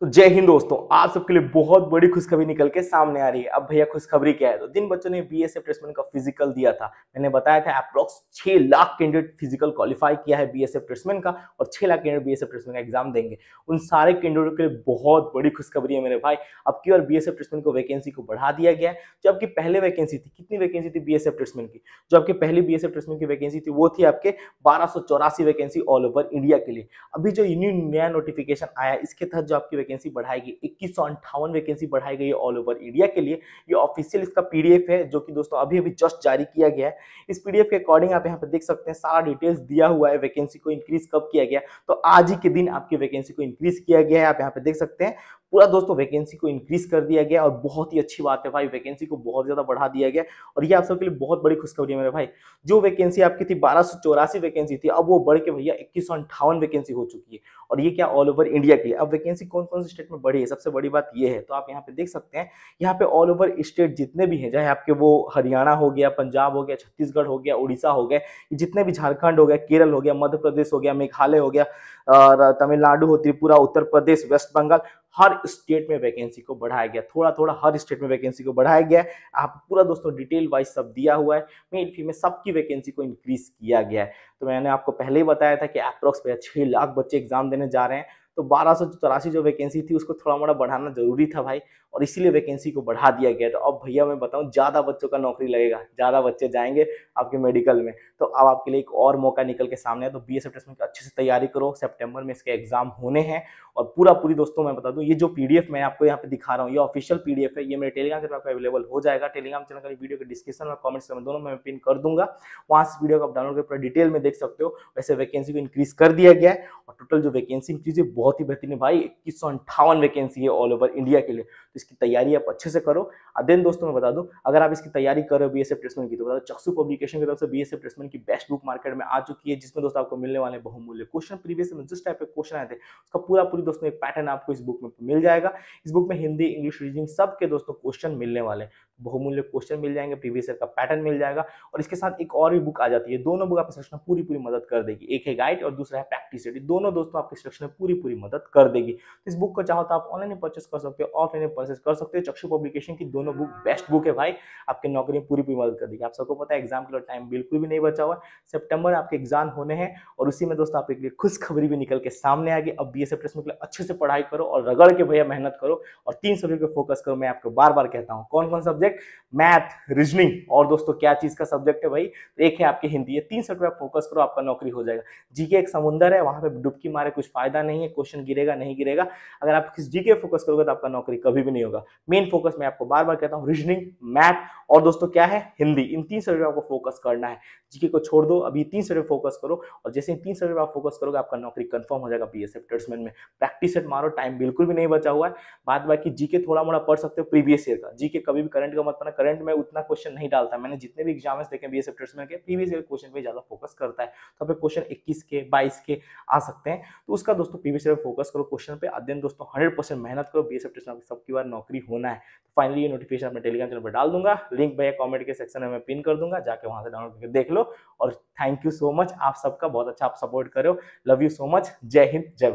तो जय हिंद दोस्तों आप सबके लिए बहुत बड़ी खुशखबरी निकल के सामने आ रही है अब भैया खुशखबरी क्या है तो दिन बच्चों ने बी एस का फिजिकल दिया था मैंने बताया था अप्रोक्स छह लाख कैंडिडेट फिजिकल क्वालिफाई किया है बी एस प्लेसमेंट का और छह lakh candidate B S placement का एग्जाम देंगे उन सारे कैंडिडेट के लिए बहुत बड़ी खुशखबरी है मेरे भाई अब की और बी एस को वैकेंसी को बढ़ा दिया गया है जो आपकी पहले वैकेंसी थी कितनी वैकेंसी थी बी एस प्लेसमेंट की जो आपकी पहली बी एस प्लेसमेंट की वैकेंसी थी वो थी आपके बारह वैकेंसी ऑल ओवर इंडिया के लिए अभी जो न्यू नया नोटिफिकेशन आया इसके तहत जो आपकी वैकेंसी बढ़ाई गई इक्कीस सौ अंठावन वैकेंसी बढ़ाई गई ऑल ओवर इंडिया के लिए ये ऑफिशियल इसका पीडीएफ है जो कि दोस्तों अभी अभी जस्ट जारी किया गया है इस पीडीएफ के अकॉर्डिंग आप यहाँ पे देख सकते हैं सारा डिटेल्स दिया हुआ है वैकेंसी को इंक्रीज कब किया गया तो आज ही के दिन आपकी वैकेंसी को इंक्रीज किया गया है आप यहाँ पे देख सकते हैं पूरा दोस्तों वैकेंसी को इंक्रीज कर दिया गया और बहुत ही अच्छी बात है भाई वैकेंसी को बहुत ज़्यादा बढ़ा दिया गया और ये आप सबके लिए बहुत बड़ी खुशखबरी है मेरे भाई जो वैकेंसी आपकी थी बारह वैकेंसी थी अब वो बढ़ के भैया इक्कीस वैकेंसी हो चुकी है और ये क्या ऑल ओवर इंडिया के लिए अब वैकेंसी कौन कौन से स्टेट में बढ़ी है सबसे बड़ी बात ये है तो आप यहाँ पे देख सकते हैं यहाँ पे ऑल ओवर स्टेट जितने भी हैं चाहे आपके वो हरियाणा हो गया पंजाब हो गया छत्तीसगढ़ हो गया उड़ीसा हो गया जितने भी झारखंड हो गया केरल हो गया मध्य प्रदेश हो गया मेघालय हो गया तमिलनाडु हो त्रिपुरा उत्तर प्रदेश वेस्ट बंगाल हर स्टेट में वैकेंसी को बढ़ाया गया थोड़ा थोड़ा हर स्टेट में वैकेंसी को बढ़ाया गया आप पूरा दोस्तों डिटेल वाइज सब दिया हुआ है मेल फीमेल सबकी वैकेंसी को इंक्रीज किया गया है तो मैंने आपको पहले ही बताया था कि अप्रॉक्स छह लाख बच्चे एग्जाम देने जा रहे हैं तो बारह जो वैकेंसी थी उसको थोड़ा मोड़ा बढ़ाना जरूरी था भाई और इसीलिए वैकेंसी को बढ़ा दिया गया था तो अब भैया मैं बताऊँ ज़्यादा बच्चों का नौकरी लगेगा ज़्यादा बच्चे जाएंगे आपके मेडिकल में तो अब आपके लिए एक और मौका निकल के सामने है तो बी एस एफ की अच्छे से तैयारी करो सेप्टेम्बर में इसके एग्जाम होने हैं और पूरा पूरी दोस्तों मैं बता दूँ ये जो पी मैं आपको यहाँ पे दिखा रहा हूँ ये ऑफिशियल पी है ये मेरे टेलीग्राम चैनल पर अवेलेबल हो जाएगा टेलीग्राम चैनल का वीडियो के डिस्क्रिप्शन और कमेंट्स में दोनों में पिन कर दूंगा वहाँ से वीडियो को आप डाउनलोड कर पूरा डिटेल में देख सकते हो वैसे वैकेंसी को इंक्रीज कर दिया गया है और टोटल जो वैकेंसी इंक्रीज है बहुत ही बेहतरीन भाई इक्कीस सौ अंठावन वैकेंसी है ऑल ओवर इंडिया के लिए तो इसकी तैयारी आप अच्छे से करो देन दोस्तों मैं बता दूं अगर आप इसकी तैयारी कर रहे हो बी एस एफ प्लेसमेंट की तो बता दो चक्सू पब्लिकेशन की तरफ से बी एस एफ प्लेसमेंट की बेस्ट बुक मार्केट में आ चुकी है जिसमें दोस्तों आपको मिलने वाले बहुमूल्य क्वेश्चन प्रीवियस में जिस टाइप के क्वेश्चन आए थे उसका पूरा पूरी दोस्तों एक पैटर्न आपको इस बुक में मिल जाएगा इस बुक में हिंदी इंग्लिश रीजनिंग सबके दोस्तों क्वेश्चन मिलने वाले बहुमूल्य क्वेश्चन मिल जाएंगे प्रीवियस ईयर का पैटर्न मिल जाएगा और इसके साथ एक और भी बुक आ जाती है दोनों बुक आपके सिलेक्शन में पूरी पूरी मदद कर देगी एक है गाइड और दूसरा है प्रैक्टिस सेट दोनों दोस्तों आपके सिलेक्शन में पूरी पूरी मदद कर देगी तो इस बुक को चाहो तो आप ऑनलाइन परचेस कर सकते हो ऑफलाइन परचेस कर सकते हो चक्षु पब्लिकेशन की दोनों बुक बेस्ट बुक है भाई आपकी नौकरी में पूरी पूरी मदद कर देगी आप सबको पता है एग्जाम के लिए टाइम बिल्कुल भी नहीं बचा हुआ सेप्टेम्बर आपके एग्जाम होने हैं और उसी में दोस्तों आपके लिए खुशखबरी भी निकल के सामने आ गई अब बी एस एफ के लिए अच्छे से पढ़ाई करो और रगड़ के भैया मेहनत करो और तीन सब्जेक्ट पर फोकस करो मैं आपको बार बार कहता हूँ कौन कौन सब्जेक्ट सब्जेक्ट मैथ रीजनिंग और दोस्तों क्या चीज का सब्जेक्ट है भाई तो एक है आपके हिंदी ये तीन सब्जेक्ट पे आप फोकस करो आपका नौकरी हो जाएगा जीके एक समुंदर है वहां पे डुबकी मारे कुछ फायदा नहीं है क्वेश्चन गिरेगा नहीं गिरेगा अगर आप किस जीके फोकस करोगे तो आपका नौकरी कभी भी नहीं होगा मेन फोकस मैं आपको बार बार कहता हूँ रीजनिंग मैथ और दोस्तों क्या है हिंदी इन तीन सब्जेक्ट आपको फोकस करना है जीके को छोड़ दो अभी तीन सब्जेक्ट फोकस करो और जैसे ही तीन सब्जेक्ट आप फोकस करोगे आपका नौकरी कन्फर्म हो जाएगा पीएसएफ ट्रेड्समैन में प्रैक्टिस सेट मारो टाइम बिल्कुल भी नहीं बचा हुआ है बात बाकी जीके थोड़ा मोड़ा पढ़ सकते हो प्रीवियस ईयर का जीके कभी भी करंट का मत पाना करंट में उतना क्वेश्चन नहीं डालता मैंने जितने भी एग्जाम देखे बी एस एफ्टर्स में के प्रीवियस ईयर क्वेश्चन पर ज्यादा फोकस करता है तो आप क्वेश्चन इक्कीस के बाईस के आ सकते हैं तो उसका दोस्तों प्रीवियस ईयर फोकस करो क्वेश्चन पे अध्ययन दोस्तों हंड्रेड मेहनत करो बी एस एफ्टर्स में सबकी बार नौकरी होना है तो फाइनली ये नोटिफिकेशन अपने टेलीग्राम चैनल पर डाल दूंगा लिंक भैया कॉमेंट के सेक्शन में मैं पिन कर दूंगा जाके वहां से डाउनलोड करके देख लो और थैंक यू सो मच आप सबका बहुत अच्छा आप सपोर्ट करो लव यू सो मच जय हिंद जय भारत